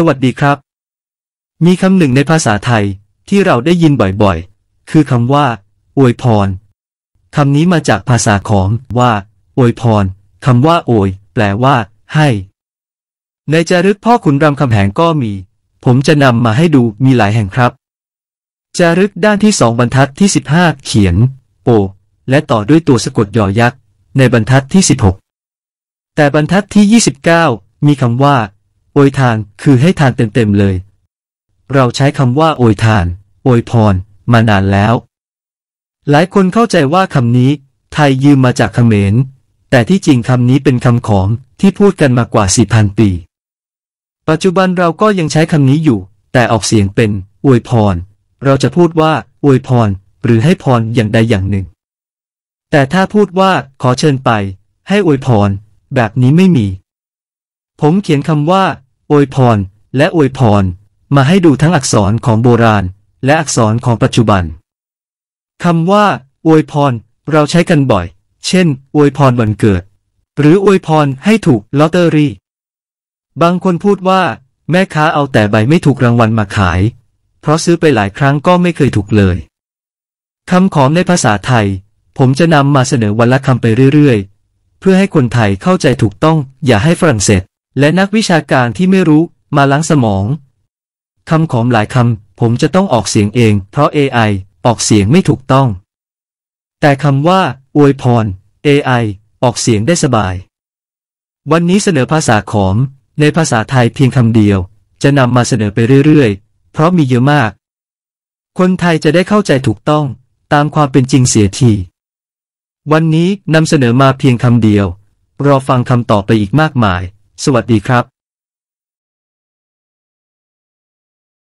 สวัสดีครับ มีคำหนึ่งในภาษาไทย ที่เราได้ยินบ่อย ๆ คือคำว่าอวยพรคำนี้มาจากภาษาของ ว่าอวยพรคำว่าอวยแปลว่า ให้ ในจารึกพ่อขุนรามคำแหงก็มี ผมจะนำมาให้ดูมีหลายแห่งครับ จารึกด้านที่สองบรรทัดที่ 15 เขียน โอ และต่อด้วยตัวสะกดยอยักษ์ในบรรทัดที่ 16 แต่บรรทัดที่ 29 มีคำว่าโอยทานคือให้ทานเต็มๆเลย เราใช้คำว่า โอยทาน โอยพร มานานแล้ว หลายคนเข้าใจว่าคำนี้ ไทยยืมมาจากเขมรแต่ที่จริงคำนี้เป็นคำของที่พูดกันมากว่า4,000 ปี ปัจจุบันเราก็ยังใช้คำนี้อยู่ แต่ออกเสียงเป็นอวยพร เราจะพูดว่าอวยพร หรือให้พรอย่างใดอย่างหนึ่ง แต่ถ้าพูดว่าขอเชิญไป ให้อวยพร แบบนี้ไม่มีผมเขียนคำว่าอวยพร และอวยพร มาให้ดูทั้งอักษรของโบราณ และอักษรของปัจจุบัน คำว่าอวยพร เราใช้กันบ่อย เช่นอวยพรวันเกิด หรืออวยพรให้ถูกลอตเตอรี่ บางคนพูดว่า แม่ค้าเอาแต่ใบไม่ถูกรางวัลมาขาย เพราะซื้อไปหลายครั้งก็ไม่เคยถูกเลย คำของในภาษาไทย ผมจะนำมาเสนอวันละคำไปเรื่อยๆเพื่อให้คนไทยเข้าใจถูกต้อง อย่าให้ฝรั่งเศสและนักวิชาการที่ไม่รู้มาล้างสมองคำของหลายคำผมจะต้องออกเสียงเอง เพราะ AI ออกเสียงไม่ถูกต้อง แต่คำว่าอวยพร AI ออกเสียงได้สบาย วันนี้เสนอภาษาขอม ในภาษาไทยเพียงคำเดียว จะนำมาเสนอไปเรื่อยๆ เพราะมีเยอะมาก คนไทยจะได้เข้าใจถูกต้องตามความเป็นจริงเสียที วันนี้นำเสนอมาเพียงคำเดียว รอฟังคำตอบไปอีกมากมายสวัสดีครับ